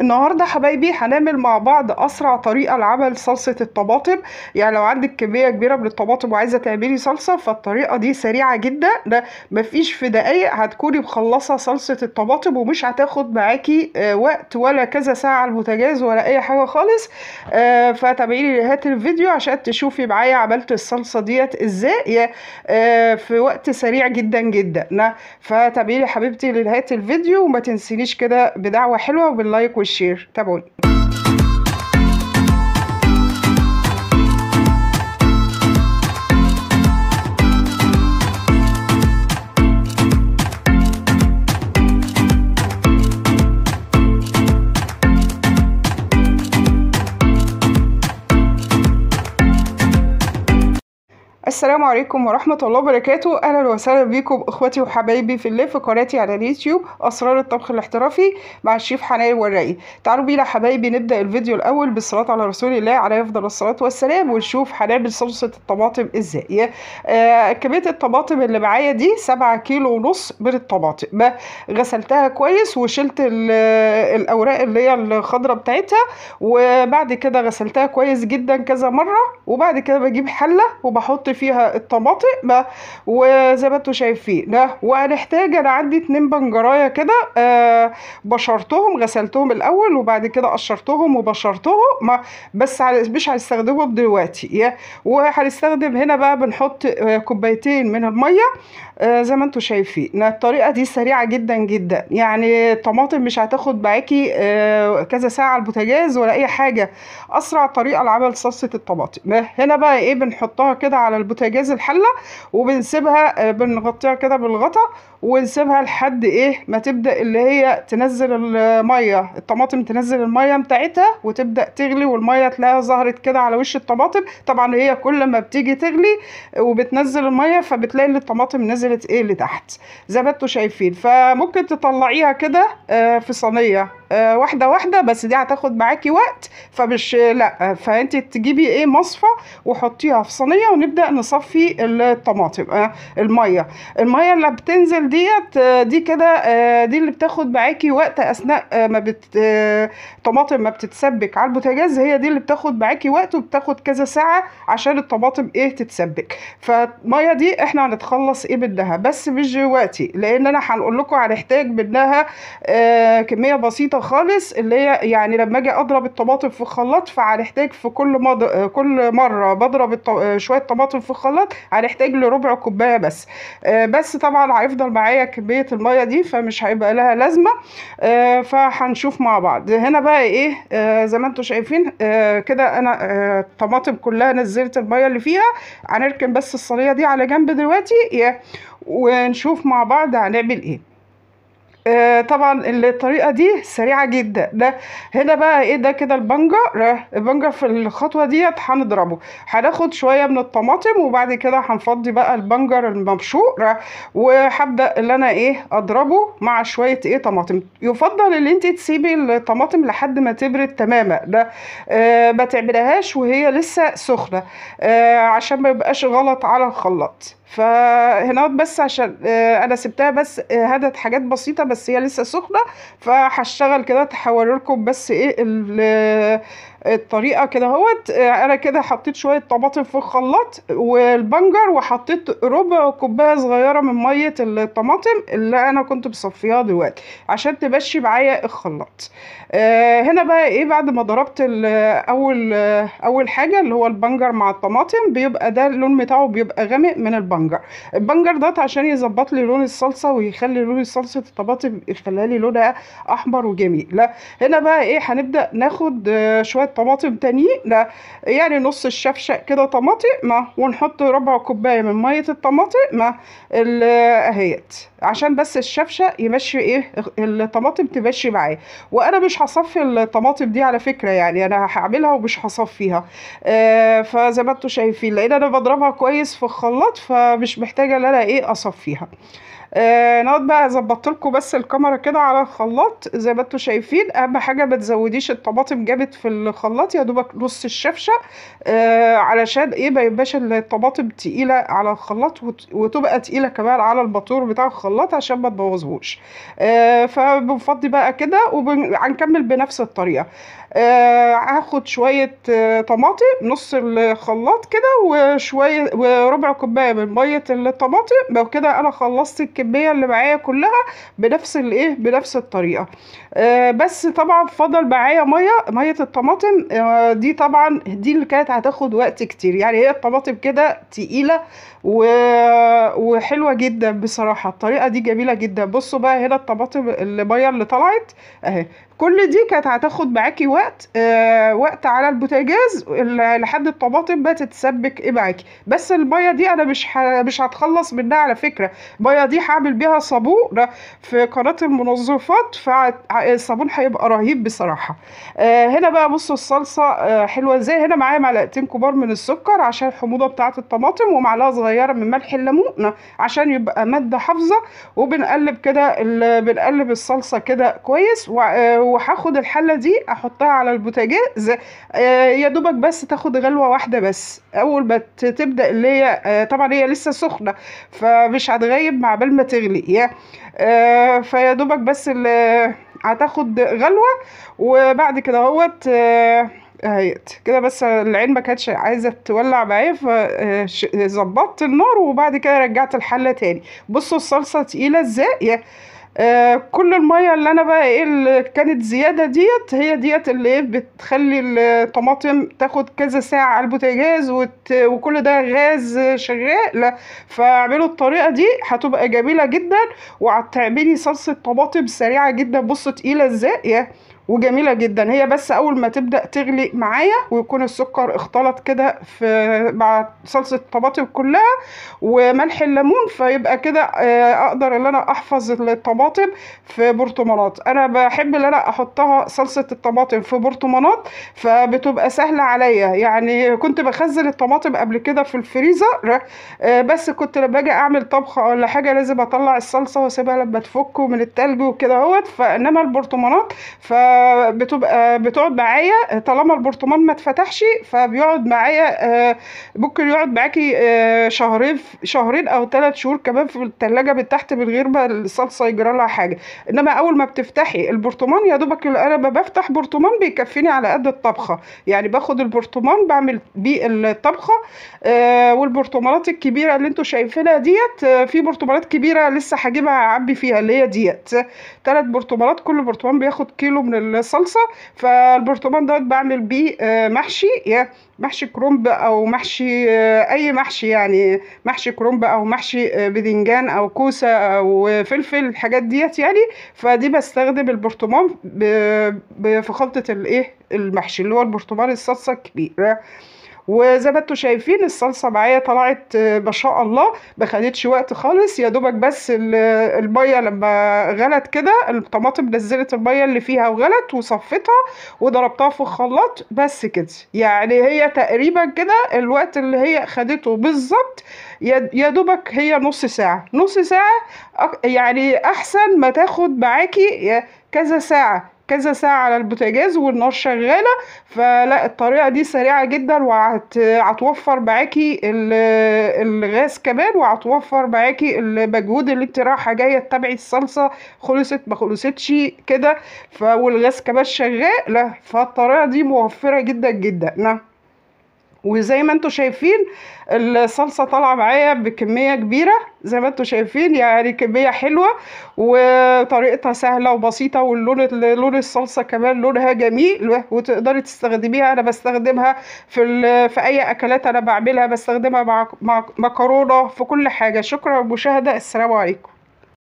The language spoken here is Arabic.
النهاردة حبايبي هنعمل مع بعض أسرع طريقة لعمل صلصة الطماطم يعني لو عندك كمية كبيرة من الطماطم وعايزة تعملي صلصة فالطريقة دي سريعة جدا ده مفيش في دقايق هتكوني مخلصة صلصة الطماطم ومش هتاخد معاكي آه، وقت ولا كذا ساعة على ولا أي حاجة خالص آه، فتابعيني نهاية الفيديو عشان تشوفي معايا عملت الصلصة ديت ازاي آه، في وقت سريع جدا جدا فتابعيني حبيبتي لنهاية الفيديو وما تنسينيش كده بدعوة حلوة وباللايك Rocher. Tá bom. السلام عليكم ورحمة الله وبركاته أهلا وسهلا بيكم إخواتي وحبايبي في اللي في قناتي على اليوتيوب أسرار الطبخ الاحترافي مع الشيف حنان والرقي تعالوا بينا حبايبي نبدأ الفيديو الأول بالصلاة على رسول الله عليه أفضل الصلاة والسلام ونشوف هنعمل صلصة الطماطم إزاي آه كمية الطماطم اللي معايا دي سبعة كيلو ونص من الطماطم غسلتها كويس وشلت الأوراق اللي هي الخضرة بتاعتها وبعد كده غسلتها كويس جدا كذا مرة وبعد كده بجيب حلة وبحط فيها الطماطم وزي ما انتم شايفين وهنحتاج انا عندي اتنين بنجرايه كده آه بشرتهم غسلتهم الاول وبعد كده قشرتهم وبشرتهم بس مش هنستخدمهم دلوقتي وهنستخدم هنا بقى بنحط آه كوبايتين من الميه آه زي ما انتم شايفين الطريقه دي سريعه جدا جدا يعني الطماطم مش هتاخد معاكي آه، كذا ساعه على البوتاجاز ولا اي حاجه اسرع طريقه لعمل صلصه الطماطم هنا بقى ايه بنحطها كده على البوتاجاز الحله وبنسيبها آه، بنغطيها كده بالغطا ونسيبها لحد ايه ما تبدا اللي هي تنزل الميه الطماطم تنزل الميه بتاعتها وتبدا تغلي والميه تلاقيها ظهرت كده على وش الطماطم طبعا هي كل ما بتيجي تغلي آه، وبتنزل الميه فبتلاقي ان الطماطم نزلت ايه لتحت زي ما انتوا شايفين فممكن تطلعيها كده آه، في صينيه آه، واحده واحده بس دي هتاخد معاكي وقت فمش لا فانت تجيبي ايه مصفى وحطيها في صينيه ونبدا نصفي الطماطم آه الميه الميه اللي بتنزل ديت آه، دي كده آه، دي اللي بتاخد معاكي وقت اثناء ما بت ما بتتسبك على البوتاجاز هي دي اللي بتاخد معاكي وقت وبتاخد كذا ساعه عشان الطماطم ايه تتسبك فالميه دي احنا هنتخلص ايه منها بس مش دلوقتي لان انا هنقول لكم هنحتاج منها آه كميه بسيطه خالص اللي هي يعني لما اجي اضرب الطماطم في الخلاط فهنحتاج في كل مض... كل مره بضرب الط... شويه طماطم في الخلاط هنحتاج لربع كوبايه بس آه، بس طبعا هيفضل معايا كميه الميه دي فمش هيبقى لها لازمه آه، فهنشوف مع بعض هنا بقى ايه آه، زي ما انتم شايفين كده انا الطماطم كلها نزلت الميه اللي فيها هنركن بس الصينيه دي على جنب دلوقتي ونشوف مع بعض هنعمل ايه آه، طبعا الطريقه دي سريعه جدا ده هنا بقى ايه ده كده البنجر البنجر في الخطوه ديت هنضربه هناخد شويه من الطماطم وبعد كده هنفضي بقى البنجر المبشور وهبدا ان انا ايه اضربه مع شويه ايه طماطم يفضل ان انت تسيبي الطماطم لحد ما تبرد تماما ده آه ما تعملهاش وهي لسه سخنه آه عشان ما يبقاش غلط على الخلاط فهنا بس عشان آه انا سبتها بس آه هدت حاجات بسيطه بس بس هي لسه سخنه فهشتغل كده تحول لكم بس ايه الطريقه كده اهوت انا كده حطيت شويه طماطم في الخلاط والبنجر وحطيت ربع كوبايه صغيره من ميه الطماطم اللي انا كنت بصفيها دلوقتي عشان تمشي معايا الخلاط آه، هنا بقى ايه بعد ما ضربت اول اول حاجه اللي هو البنجر مع الطماطم بيبقى ده اللون بتاعه بيبقى غامق من البنجر البنجر ده عشان يظبط لي لون الصلصه ويخلي لون صلصه الطماطم يخليها لي لونها احمر وجميل لا هنا بقى ايه هنبدا ناخد آه، شويه طماطم تانيين لا يعني نص الشفشق كده طماطم ونحط ربع كوبايه من ميه الطماطم اهيت عشان بس الشفشق يمشي ايه الطماطم تمشي معاه وانا مش هصفي الطماطم دي على فكره يعني انا هعملها ومش هصفيها آه فزي ما انتم شايفين لان انا بضربها كويس في الخلاط فمش محتاجه ان انا ايه اصفيها آه، نقعد بقى ظبطت لكم بس الكاميرا كده على الخلاط زي ما انتم شايفين اهم حاجه ما تزوديش الطماطم جابت في الخلاط يا دوبك نص الشفشه آه علشان ايه ما يبقاش الطماطم تقيله على الخلاط وتبقى تقيله كمان على الباتور بتاع الخلاط عشان ما تبوظهوش آه فبنفضي بقى كده وهنكمل بنفس الطريقه آه، هاخد شوية آه، طماطم نص الخلاط كده وشوية وربع كوباية من مية الطماطم بقى كده انا خلصت الكمية اللي معايا كلها بنفس الايه بنفس الطريقة آه، بس طبعا فضل معايا مية مية الطماطم دي طبعا دي اللي كانت هتاخد وقت كتير يعني هي الطماطم كده تقيلة و... وحلوة جدا بصراحة الطريقة دي جميلة جدا بصوا بقى هنا الطماطم المية اللي طلعت اهي كل دي كانت هتاخد معاكي وقت آه وقت على البوتاجاز لحد الطماطم ما تتسبك ايه معاكي بس الميه دي انا مش مش هتخلص منها على فكره الميه دي هعمل بيها صابون في قناه المنظفات فالصابون هيبقى رهيب بصراحه آه هنا بقى بصوا الصلصه آه حلوه ازاي هنا معايا معلقتين كبار من السكر عشان الحموضه بتاعه الطماطم ومعلقه صغيره من ملح الليمون عشان يبقى ماده حافظه وبنقلب كده بنقلب الصلصه كده كويس و... آه، وهاخد الحله دي احطها على البوتاجاز آه، يا دوبك بس تاخد غلوه واحده بس اول ما تبدا اللي هي آه، طبعا هي لسه سخنه فمش هتغيب مع بال ما تغلي آه، فيا دوبك بس هتاخد غلوه وبعد كده اهوت هيت كده بس العين ما كانتش عايزه تولع معايا فظبطت النار وبعد كده رجعت الحله تاني بصوا الصلصه تقيله ازاي آه كل الميه اللي انا بقى ايه اللي كانت زياده ديت هي ديت اللي ايه بتخلي الطماطم تاخد كذا ساعه على البوتاجاز وت... وكل ده غاز شغال فاعملوا الطريقه دي هتبقى جميله جدا وهتعملي صلصه طماطم سريعه جدا بصوا تقيله ازاي وجميلة جدا هي بس أول ما تبدأ تغلي معايا ويكون السكر اختلط كده في مع صلصة الطماطم كلها وملح الليمون فيبقى كده آه، أقدر إن أنا أحفظ الطماطم في برطمانات أنا بحب إن أنا أحطها صلصة الطماطم في برطمانات فبتبقى سهلة عليا يعني كنت بخزن الطماطم قبل كده في الفريزر آه، بس كنت لما أجي أعمل طبخة ولا حاجة لازم أطلع الصلصة وأسيبها لما تفك من التلج وكده اهوت فإنما البرطمانات ف بتبقى بتقعد معايا طالما البرطمان ما اتفتحش فبيقعد معايا آه، ممكن يقعد معاكي آه، شهرين شهرين او ثلاث شهور كمان في الثلاجه من تحت من غير ما الصلصه يجرى لها حاجه انما اول ما بتفتحي البرطمان يا دوبك انا بفتح برطمان بيكفيني على قد الطبخه يعني باخد البرطمان بعمل بيه الطبخه آه، والبرطمانات الكبيره اللي انتوا شايفينها ديت في برطمانات كبيره لسه هجيبها اعبي فيها اللي هي ديت ثلاث برطمانات كل برطمان بياخد كيلو من الصلصه فالبرطمان دوت بعمل بيه آه، محشي يا محشي كرنب او محشي آه، اي محشي يعني محشي كرنب او محشي آه، بدنجان او كوسه او فلفل الحاجات ديت يعني فدي بستخدم البرطمان في خلطه الايه المحشي اللي هو البرطمان الصلصه الكبيره وزي ما انتم شايفين الصلصه معايا طلعت آه، ما شاء الله ما خدتش وقت خالص يا دوبك بس الميه لما غلت كده الطماطم نزلت الميه اللي فيها وغلت وصفتها وضربتها في الخلاط بس كده يعني هي تقريبا كده الوقت اللي هي خدته بالظبط يا دوبك هي نص ساعه نص ساعه يعني احسن ما تاخد معاكي كذا ساعه كذا ساعة على البوتاجاز والنار شغالة فلا الطريقة دي سريعة جدا وهتوفر معاكي الغاز كمان وهتوفر معاكي المجهود اللي انت رايحة جاية تتابعي الصلصة خلصت ما خلصتش كده والغاز كمان شغال لا فالطريقة دي موفرة جدا جدا نعم وزي ما انتم شايفين الصلصه طالعه معايا بكميه كبيره زي ما انتم شايفين يعني كميه حلوه وطريقتها سهله وبسيطه واللون لون الصلصه كمان لونها جميل وتقدري تستخدميها انا بستخدمها في في اي اكلات انا بعملها بستخدمها مع مكرونه في كل حاجه شكرا للمشاهده السلام عليكم